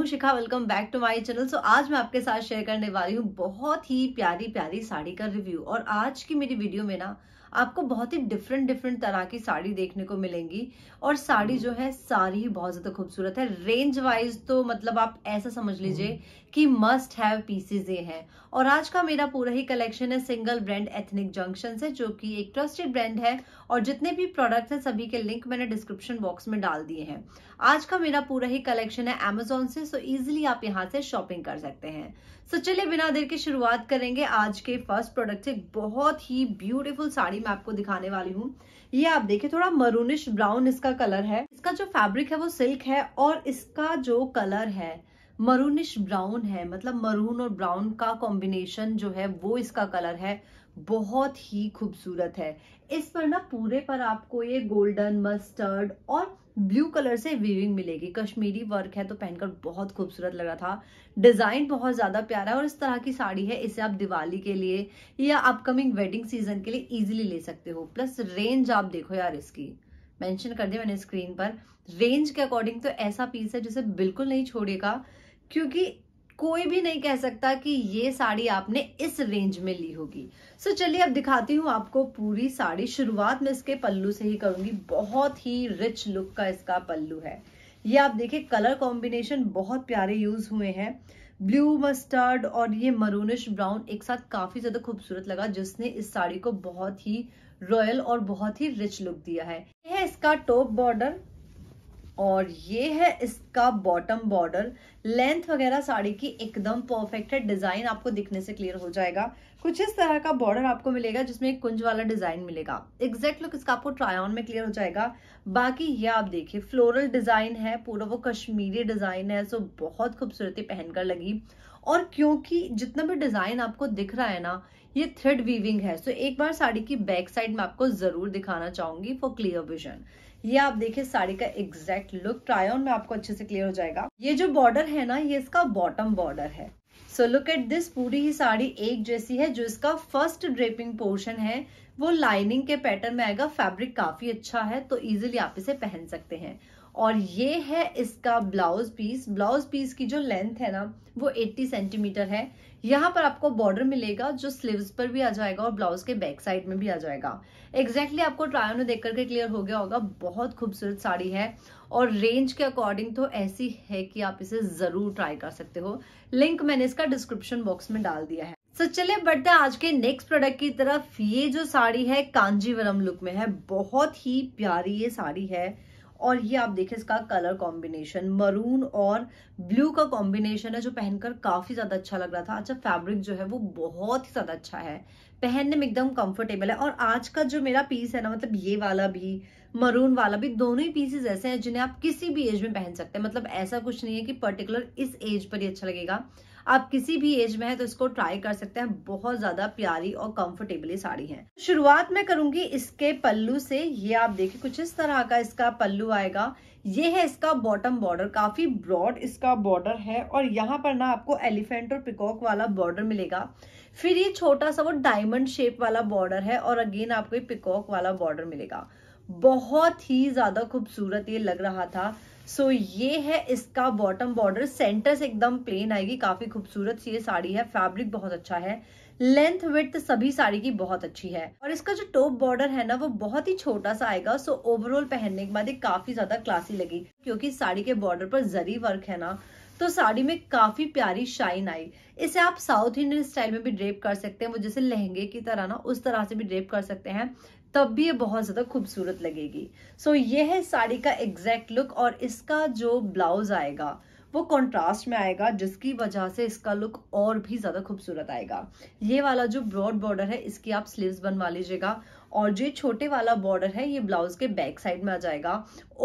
हूँ Shikha welcome back to my channel so आज मैं आपके साथ शेयर करने वाली हूँ बहुत ही प्यारी प्यारी साड़ी का रिव्यू और आज की मेरी वीडियो में ना आपको बहुत ही डिफरेंट डिफरेंट तरह की साड़ी देखने को मिलेंगी और साड़ी हम्म। जो है सारी ही बहुत ज़्यादा खूबसूरत है रेंज वाइज तो मतलब आप ऐसा समझ हम्म। लीजिए कि मस्ट हैव पीसेज ये हैं और आज का मेरा पूरा ही कलेक्शन है सिंगल ब्रांड एथनिक जंक्शन से जो कि एक ट्रस्टेड ब्रांड है और जितने भी प्रोडक्ट्स हैं सभी के लिंक मैंने डिस्क्रिप्शन बॉक्स में डाल दिए हैं आज का मेरा पूरा ही कलेक्शन है एमेजोन से सो इजिली आप यहाँ से शॉपिंग कर सकते हैं सो चलिए बिना देर के शुरुआत करेंगे आज के फर्स्ट प्रोडक्ट से बहुत ही ब्यूटिफुल साड़ी साइड मैं आपको दिखाने वाली हूँ ये आप देखिए थोड़ा मरूनिश ब्राउन इसका कलर है इसका जो फैब्रिक है वो सिल्क है और इसका जो कलर है मरूनिश ब्राउन है मतलब मरून और ब्राउन का कॉम्बिनेशन जो है वो इसका कलर है बहुत ही खूबसूरत है इस पर ना पूरे पर आपको ये गोल्डन मस्टर्ड और ब्लू कलर से वीविंग मिलेगी कश्मीरी वर्क है तो पहनकर बहुत खूबसूरत लगा था डिजाइन बहुत ज्यादा प्यारा है और इस तरह की साड़ी है इसे आप दिवाली के लिए या अपकमिंग वेडिंग सीजन के लिए इजीली ले सकते हो प्लस रेंज आप देखो यार इसकी मेंशन कर दिया मैंने स्क्रीन पर रेंज के अकॉर्डिंग तो ऐसा पीस है जिसे बिल्कुल नहीं छोड़ेगा क्योंकि कोई भी नहीं कह सकता कि ये साड़ी आपने इस रेंज में ली होगी सो so, चलिए अब दिखाती हूँ आपको पूरी साड़ी शुरुआत में इसके पल्लू से ही करूंगी बहुत ही रिच लुक का इसका पल्लू है ये आप देखिए कलर कॉम्बिनेशन बहुत प्यारे यूज हुए हैं ब्लू मस्टर्ड और ये मरूनिश ब्राउन एक साथ काफी ज्यादा खूबसूरत लगा जिसने इस साड़ी को बहुत ही रॉयल और बहुत ही रिच लुक दिया है यह है इसका टॉप बॉर्डर और ये है इसका बॉटम बॉर्डर लेंथ वगैरह साड़ी की एकदम परफेक्ट है डिजाइन आपको दिखने से क्लियर हो जाएगा कुछ इस तरह का बॉर्डर आपको मिलेगा जिसमें एक कुंज वाला डिजाइन मिलेगा एग्जैक्ट लुक इसका आपको ट्राई ऑन में क्लियर हो जाएगा बाकी ये आप देखिए फ्लोरल डिजाइन है पूरा वो कश्मीरी डिजाइन है सो बहुत खूबसूरती पहनकर लगी और क्योंकि जितना भी डिजाइन आपको दिख रहा है ना ये थ्रेड वीविंग है सो एक बार साड़ी की बैक साइड में आपको जरूर दिखाना चाहूंगी फॉर क्लियर विजन ये आप देखिए साड़ी का एग्जैक्ट लुक ट्राई ऑन में आपको अच्छे से क्लियर हो जाएगा ये जो बॉर्डर है ना ये इसका बॉटम बॉर्डर है सो लुक एट दिस पूरी ही साड़ी एक जैसी है जो इसका फर्स्ट ड्रेपिंग पोर्शन है वो लाइनिंग के पैटर्न में आएगा फैब्रिक काफी अच्छा है तो इजिली आप इसे पहन सकते हैं और ये है इसका ब्लाउज पीस ब्लाउज पीस की जो लेंथ है ना वो 80 सेंटीमीटर है यहाँ पर आपको बॉर्डर मिलेगा जो स्लीव्स पर भी आ जाएगा और ब्लाउज के बैक साइड में भी आ जाएगा एग्जैक्टली exactly आपको ट्रायल में देख करके क्लियर हो गया होगा बहुत खूबसूरत साड़ी है और रेंज के अकॉर्डिंग तो ऐसी है कि आप इसे जरूर ट्राई कर सकते हो लिंक मैंने इसका डिस्क्रिप्शन बॉक्स में डाल दिया है तो so, चले बढ़ते हैं आज के नेक्स्ट प्रोडक्ट की तरफ ये जो साड़ी है कांजीवरम लुक में है बहुत ही प्यारी ये साड़ी है और ये आप देखें इसका कलर कॉम्बिनेशन मरून और ब्लू का कॉम्बिनेशन है जो पहनकर काफ़ी ज़्यादा अच्छा लग रहा था अच्छा फैब्रिक जो है वो बहुत ही ज़्यादा अच्छा है पहनने में एकदम कंफर्टेबल है और आज का जो मेरा पीस है ना मतलब ये वाला भी मरून वाला भी दोनों ही पीसेज ऐसे हैं जिन्हें आप किसी भी एज में पहन सकते हैं मतलब ऐसा कुछ नहीं है कि पर्टिकुलर इस एज पर ही अच्छा लगेगा आप किसी भी एज में है तो इसको ट्राई कर सकते हैं बहुत ज्यादा प्यारी और कंफर्टेबली साड़ी है शुरुआत में करूंगी इसके पल्लू से ये आप देखिए कुछ इस तरह का इसका पल्लू आएगा ये है इसका बॉटम बॉर्डर काफी ब्रॉड इसका बॉर्डर है और यहाँ पर ना आपको एलिफेंट और पिकॉक वाला बॉर्डर मिलेगा फिर ये छोटा सा वो डायमंड शेप वाला बॉर्डर है और अगेन आपको ये पिकॉक वाला बॉर्डर मिलेगा बहुत ही ज्यादा खूबसूरत ये लग रहा था सो so, ये है इसका बॉटम बॉर्डर सेंटर से एकदम प्लेन आएगी काफी खूबसूरत सी ये साड़ी है फैब्रिक बहुत अच्छा है लेंथ विथ सभी साड़ी की बहुत अच्छी है और इसका जो टॉप बॉर्डर है ना वो बहुत ही छोटा सा आएगा सो ओवरऑल पहनने के बाद ये काफी ज्यादा क्लासी लगी क्योंकि साड़ी के बॉर्डर पर जरी वर्क है ना तो साड़ी में काफी प्यारी शाइन आई इसे आप साउथ इंडियन स्टाइल में भी ड्रेप कर सकते हैं वो जैसे लहंगे की तरह ना उस तरह से भी ड्रेप कर सकते हैं तब भी ये बहुत ज़्यादा खूबसूरत लगेगी सो so, ये है साड़ी का एग्जैक्ट लुक और इसका जो ब्लाउज आएगा वो कंट्रास्ट में आएगा जिसकी वजह से इसका लुक और भी ज़्यादा खूबसूरत आएगा ये वाला जो ब्रॉड बॉर्डर है इसकी आप स्लीव्स बनवा लीजिएगा और जो छोटे वाला बॉर्डर है ये ब्लाउज के बैक साइड में आ जाएगा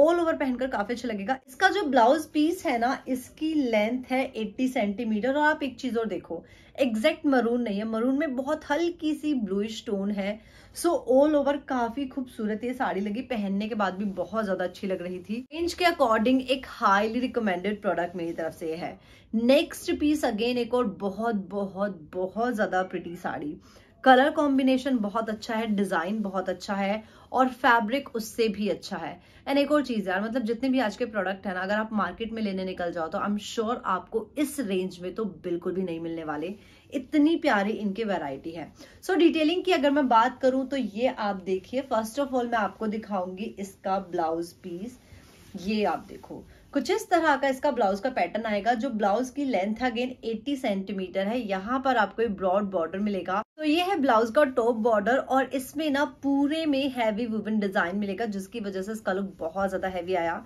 ऑल ओवर पहनकर काफी अच्छा लगेगा इसका जो ब्लाउज पीस है ना इसकी लेंथ है 80 सेंटीमीटर और आप एक चीज और देखो एग्जैक्ट मरून नहीं है मरून में बहुत हल्की सी ब्लूइश टोन है सो ऑल ओवर काफी खूबसूरत ये साड़ी लगी पहनने के बाद भी बहुत ज्यादा अच्छी लग रही थी रेंज के अकॉर्डिंग एक हाईली रिकमेंडेड प्रोडक्ट मेरी तरफ से है नेक्स्ट पीस अगेन एक और बहुत बहुत बहुत ज्यादा प्रिटी साड़ी कलर कॉम्बिनेशन बहुत अच्छा है डिजाइन बहुत अच्छा है और फैब्रिक उससे भी अच्छा है एंड एक और चीज यार मतलब जितने भी आज के प्रोडक्ट है ना अगर आप मार्केट में लेने निकल जाओ तो आई एम श्योर आपको इस रेंज में तो बिल्कुल भी नहीं मिलने वाले इतनी प्यारी इनके वैरायटी है सो so, डिटेलिंग की अगर मैं बात करूं तो ये आप देखिए फर्स्ट ऑफ ऑल मैं आपको दिखाऊंगी इसका ब्लाउज पीस ये आप देखो कुछ इस तरह का इसका ब्लाउज का पैटर्न आएगा जो ब्लाउज की लेंथ अगेन 80 सेंटीमीटर है यहाँ पर आपको एक ब्रॉड बॉर्डर मिलेगा तो ये है ब्लाउज का टॉप बॉर्डर और इसमें ना पूरे में हैवी वुवन डिजाइन मिलेगा जिसकी वजह से इसका लुक बहुत ज्यादा हैवी आया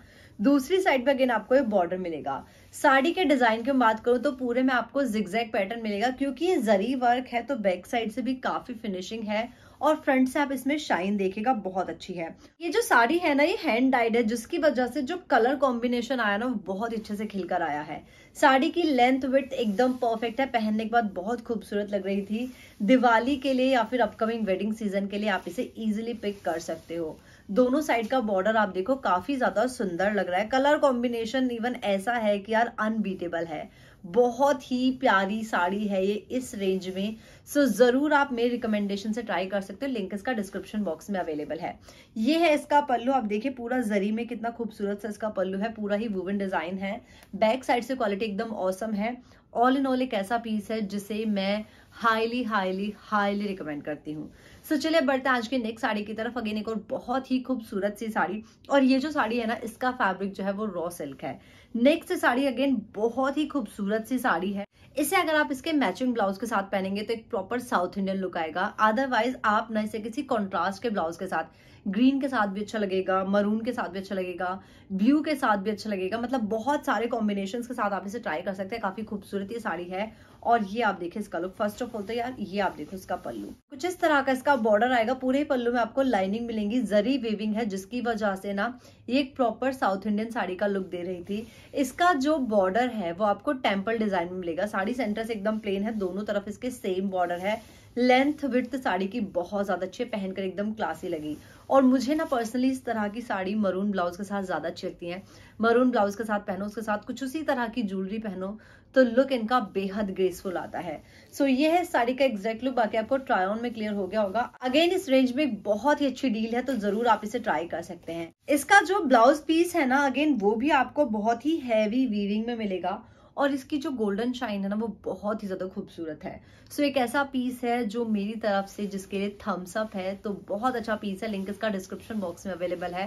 दूसरी साइड पे अगेन आपको एक बॉर्डर मिलेगा साड़ी के डिजाइन की बात करूं तो पूरे में आपको जिग्जैक पैटर्न मिलेगा क्योंकि ये जरी वर्क है तो बैक साइड से भी काफी फिनिशिंग है और फ्रंट से आप इसमें शाइन देखेगा बहुत अच्छी है ये जो साड़ी है ना ये हैंड डाइड है जिसकी वजह से जो कलर कॉम्बिनेशन आया ना वो बहुत अच्छे से खिलकर आया है साड़ी की लेंथ विथ एकदम परफेक्ट है पहनने के बाद बहुत खूबसूरत लग रही थी दिवाली के लिए या फिर अपकमिंग वेडिंग सीजन के लिए आप इसे इजिली पिक कर सकते हो दोनों साइड का बॉर्डर आप देखो काफी ज्यादा सुंदर लग रहा है कलर कॉम्बिनेशन इवन ऐसा है कि यार अनबीटेबल है बहुत ही प्यारी साड़ी है ये इस रेंज में सो so, जरूर आप मेरे रिकमेंडेशन से ट्राई कर सकते हो लिंक इसका डिस्क्रिप्शन बॉक्स में अवेलेबल है ये है इसका पल्लू आप देखिए पूरा जरी में कितना खूबसूरत सा इसका पल्लू है पूरा ही वुवन डिजाइन है बैक साइड से क्वालिटी एकदम औसम है ऑल इन ऑल एक ऐसा पीस है जिसे मैं हाईली हाईली हाईली रिकमेंड करती हूँ सो चलिए बढ़ते आज की नेक्स्ट साड़ी की तरफ अगेन एक और बहुत ही खूबसूरत सी साड़ी और ये जो साड़ी है ना इसका फैब्रिक जो है वो रॉ सिल्क है नेक्स्ट साड़ी अगेन बहुत ही खूबसूरत सी साड़ी है इसे अगर आप इसके मैचिंग ब्लाउज के साथ पहनेंगे तो एक प्रॉपर साउथ इंडियन लुक आएगा अदरवाइज आप ना इसे किसी कॉन्ट्रास्ट के ब्लाउज के साथ ग्रीन के साथ भी अच्छा लगेगा मरून के साथ भी अच्छा लगेगा ब्लू के साथ भी अच्छा लगेगा मतलब बहुत सारे कॉम्बिनेशन के साथ आप इसे ट्राई कर सकते हैं काफी खूबसूरत ये साड़ी है और ये आप देखें इसका लुक फर्स्ट ऑफ ऑल तो यार ये आप देखो इसका पल्लू कुछ इस तरह का इसका बॉर्डर आएगा पूरे पल्लू में आपको लाइनिंग मिलेंगी जरी वेविंग है जिसकी वजह से ना ये एक प्रॉपर साउथ इंडियन साड़ी का लुक दे रही थी इसका जो बॉर्डर है वो आपको टेम्पल डिजाइन में मिलेगा साड़ी सेंटर से एकदम प्लेन है दोनों तरफ इसके सेम बॉर्डर है लेंथ विथ साड़ी की बहुत ज़्यादा अच्छी है पहनकर एकदम क्लासी लगी और मुझे ना पर्सनली इस तरह की साड़ी मरून ब्लाउज के साथ ज़्यादा अच्छी लगती है मरून ब्लाउज के साथ पहनो उसके साथ कुछ उसी तरह की ज्वेलरी पहनो तो लुक इनका बेहद ग्रेसफुल आता है सो so, ये है साड़ी का एग्जैक्ट लुक बाकी आपको ट्राई ऑन में क्लियर हो गया होगा अगेन इस रेंज में बहुत ही अच्छी डील है तो जरूर आप इसे ट्राई कर सकते हैं इसका जो ब्लाउज पीस है ना अगेन वो भी आपको बहुत ही हैवी वीविंग में मिलेगा और इसकी जो गोल्डन शाइन है ना वो बहुत ही ज़्यादा खूबसूरत है सो so, एक ऐसा पीस है जो मेरी तरफ से जिसके लिए थम्स अप है तो बहुत अच्छा पीस है लिंक इसका डिस्क्रिप्शन बॉक्स में अवेलेबल है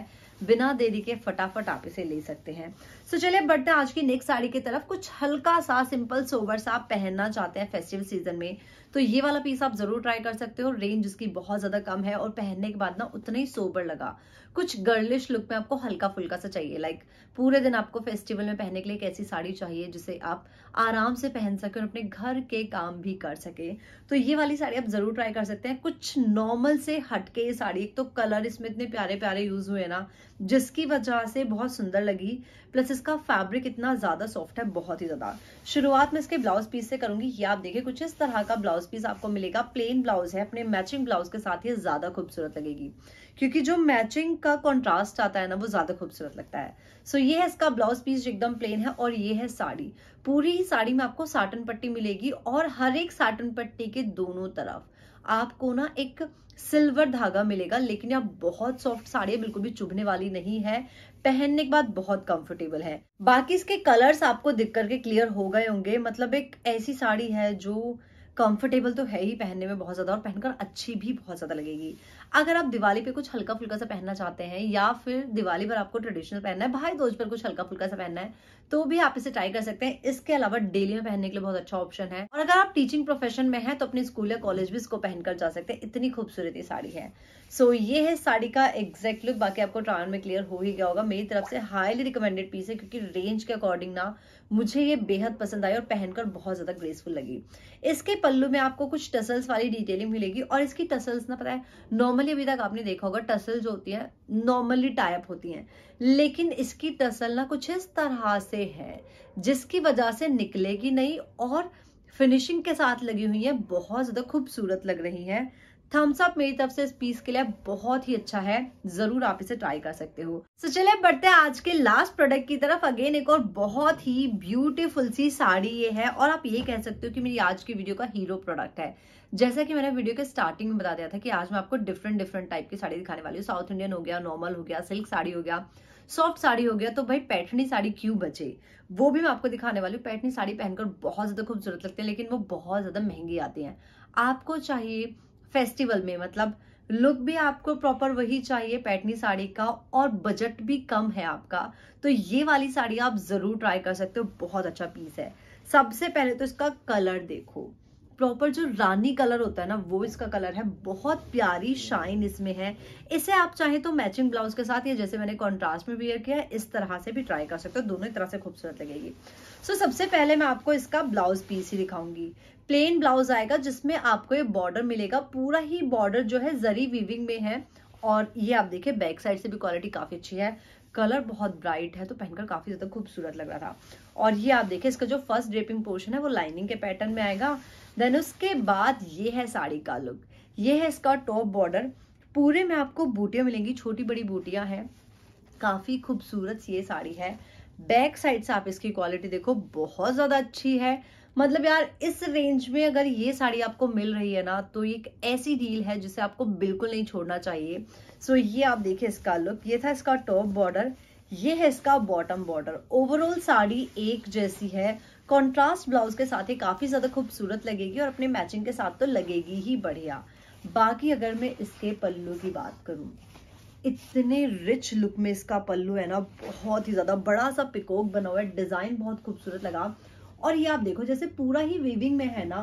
बिना देरी के फटाफट आप इसे ले सकते हैं सो so, चलिए बढ़ते हैं आज की नेक्स्ट साड़ी की तरफ कुछ हल्का सा सिंपल सोवर सा आप पहनना चाहते हैं फेस्टिवल सीजन में तो ये वाला पीस आप जरूर ट्राई कर सकते हो रेंज इसकी बहुत ज्यादा कम है और पहनने के बाद ना उतना ही सोबर लगा कुछ गर्लिश लुक में आपको हल्का फुल्का सा चाहिए लाइक पूरे दिन आपको फेस्टिवल में पहनने के लिए एक ऐसी साड़ी चाहिए जिसे आप आराम से पहन सके और अपने घर के काम भी कर सके तो ये वाली साड़ी आप ज़रूर ट्राई कर सकते हैं कुछ नॉर्मल से हटके ये साड़ी एक तो कलर इसमें इतने प्यारे प्यारे यूज़ हुए ना जिसकी वजह से बहुत सुंदर लगी प्लस इसका फैब्रिक इतना ज़्यादा सॉफ्ट है बहुत ही ज़्यादा शुरुआत में इसके ब्लाउज पीस से करूंगी ये आप देखिए कुछ इस तरह का ब्लाउज पीस आपको मिलेगा प्लेन ब्लाउज है अपने मैचिंग ब्लाउज के साथ ये ज़्यादा खूबसूरत लगेगी क्योंकि जो मैचिंग का कॉन्ट्रास्ट आता है ना वो ज़्यादा खूबसूरत लगता है सो so, ये है इसका ब्लाउज पीस एकदम प्लेन है और ये है साड़ी पूरी ही साड़ी में आपको साटन पट्टी मिलेगी और हर एक साटन पट्टी के दोनों तरफ आपको ना एक सिल्वर धागा मिलेगा लेकिन यह बहुत सॉफ्ट साड़ी है बिल्कुल भी चुभने वाली नहीं है पहनने के बाद बहुत कंफर्टेबल है बाकी इसके कलर्स आपको दिख करके क्लियर हो गए होंगे मतलब एक ऐसी साड़ी है जो कंफर्टेबल तो है ही पहनने में बहुत ज़्यादा और पहनकर अच्छी भी बहुत ज़्यादा लगेगी अगर आप दिवाली पे कुछ हल्का फुल्का सा पहनना चाहते हैं या फिर दिवाली पर आपको ट्रेडिशनल पहनना है भाई दोज पर कुछ हल्का फुल्का सा पहनना है तो भी आप इसे ट्राई कर सकते हैं इसके अलावा डेली में पहनने के लिए बहुत अच्छा ऑप्शन है और अगर आप टीचिंग प्रोफेशन में है तो अपने स्कूल या कॉलेज भी इसको पहनकर जा सकते हैं इतनी खूबसूरत ये साड़ी है सो so, ये है साड़ी का एग्जैक्ट लुक बाकी आपको ट्रायल में क्लियर हो ही गया होगा मेरी तरफ से हाईली रिकमेंडेड पीस है क्योंकि रेंज के अकॉर्डिंग ना मुझे ये बेहद पसंद आई और पहनकर बहुत ज्यादा ग्रेसफुल लगी इसके पल्लू में आपको कुछ टसल्स वाली डिटेलिंग मिलेगी और इसकी टसल्स ना पता है नॉर्मली अभी तक आपने देखा होगा टसल्स होती है नॉर्मली टाइप होती हैं लेकिन इसकी टसल ना कुछ इस तरह से है जिसकी वजह से निकलेगी नहीं और फिनिशिंग के साथ लगी हुई है बहुत ज्यादा खूबसूरत लग रही है थम्स अप मेरी तरफ से इस पीस के लिए बहुत ही अच्छा है जरूर आप इसे ट्राई कर सकते हो तो चले बढ़ते हैं आज के लास्ट प्रोडक्ट की तरफ अगेन एक और बहुत ही ब्यूटीफुल सी साड़ी ये है और आप ये कह सकते हो कि मेरी आज की वीडियो का हीरो प्रोडक्ट है जैसा कि मैंने वीडियो के स्टार्टिंग में बता दिया था कि आज मैं आपको डिफरेंट डिफरेंट टाइप की साड़ी दिखाने वाली हूँ साउथ इंडियन हो गया नॉर्मल हो गया सिल्क साड़ी हो गया सॉफ्ट साड़ी हो गया तो भाई पैठनी साड़ी क्यों बचे वो भी मैं आपको दिखाने वाली हूँ पैठनी साड़ी पहनकर बहुत ज्यादा खूबसूरत लगती है लेकिन वो बहुत ज्यादा महंगी आती है आपको चाहिए फेस्टिवल में मतलब लुक भी आपको प्रॉपर वही चाहिए पैटनी साड़ी का और बजट भी कम है आपका तो ये वाली साड़ी आप जरूर ट्राई कर सकते हो बहुत अच्छा पीस है सबसे पहले तो इसका कलर देखो प्रॉपर जो रानी कलर होता है ना वो इसका कलर है बहुत प्यारी शाइन इसमें है इसे आप चाहे तो मैचिंग ब्लाउज के साथ या जैसे मैंने कॉन्ट्रास्ट में वियर किया है इस तरह से भी ट्राई कर सकते हो दोनों तरह से खूबसूरत लगेगी सो so, सबसे पहले मैं आपको इसका ब्लाउज पीस ही दिखाऊंगी प्लेन ब्लाउज आएगा जिसमें आपको ये बॉर्डर मिलेगा पूरा ही बॉर्डर जो है जरी वीविंग में है और ये आप देखिए बैक साइड से भी क्वालिटी काफी अच्छी है कलर बहुत ब्राइट है तो पहनकर काफ़ी ज़्यादा खूबसूरत लग रहा था और ये आप देखें इसका जो फर्स्ट ड्रेपिंग पोर्शन है वो लाइनिंग के पैटर्न में आएगा देन उसके बाद ये है साड़ी का लुक ये है इसका टॉप बॉर्डर पूरे में आपको बूटियां मिलेंगी छोटी बड़ी बूटियां हैं काफ़ी खूबसूरत ये साड़ी है बैक साइड से आप इसकी क्वालिटी देखो बहुत ज़्यादा अच्छी है मतलब यार इस रेंज में अगर ये साड़ी आपको मिल रही है ना तो ये एक ऐसी डील है जिसे आपको बिल्कुल नहीं छोड़ना चाहिए सो so, ये आप देखिए इसका लुक ये था इसका टॉप बॉर्डर ये है इसका बॉटम बॉर्डर ओवरऑल साड़ी एक जैसी है कॉन्ट्रास्ट ब्लाउज के साथ ही काफी ज्यादा खूबसूरत लगेगी और अपने मैचिंग के साथ तो लगेगी ही बढ़िया बाकी अगर मैं इसके पल्लू की बात करूं इतने रिच लुक में इसका पल्लू है ना बहुत ही ज्यादा बड़ा सा पिकोक बना हुआ है डिजाइन बहुत खूबसूरत लगा और ये आप देखो जैसे पूरा ही वीविंग में है ना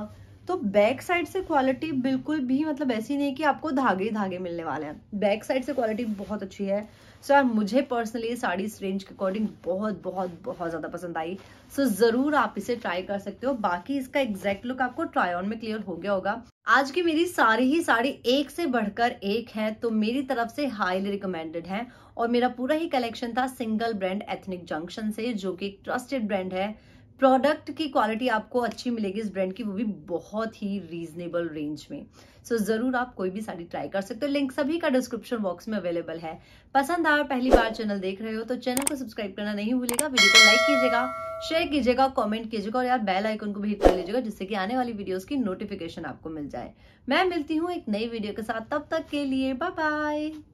तो बैक साइड से क्वालिटी बिल्कुल भी मतलब ऐसी नहीं है कि आपको धागे धागे मिलने वाले हैं बैक साइड से क्वालिटी बहुत अच्छी है सो यार मुझे पर्सनली साड़ी इस रेंज के अकॉर्डिंग बहुत बहुत बहुत ज़्यादा पसंद आई सो ज़रूर आप इसे ट्राई कर सकते हो बाकी इसका एग्जैक्ट लुक आपको ट्राई ऑन में क्लियर हो गया होगा आज की मेरी सारी ही साड़ी एक से बढ़कर एक है तो मेरी तरफ से हाईली रिकमेंडेड है और मेरा पूरा ही कलेक्शन था सिंगल ब्रांड एथनिक जंक्शन से जो कि एक ट्रस्टेड ब्रांड है प्रोडक्ट की क्वालिटी आपको अच्छी मिलेगी इस ब्रांड की वो भी बहुत ही रीजनेबल रेंज में सो so, ज़रूर आप कोई भी साड़ी ट्राई कर सकते हो लिंक सभी का डिस्क्रिप्शन बॉक्स में अवेलेबल है पसंद आया पहली बार चैनल देख रहे हो तो चैनल को सब्सक्राइब करना नहीं भूलेगा वीडियो को लाइक कीजिएगा शेयर कीजिएगा कमेंट कीजिएगा और यार बेल आइकन को भी हिट कर लीजिएगा जिससे कि आने वाली वीडियोस की नोटिफिकेशन आपको मिल जाए मैं मिलती हूँ एक नई वीडियो के साथ तब तक के लिए बाय बाय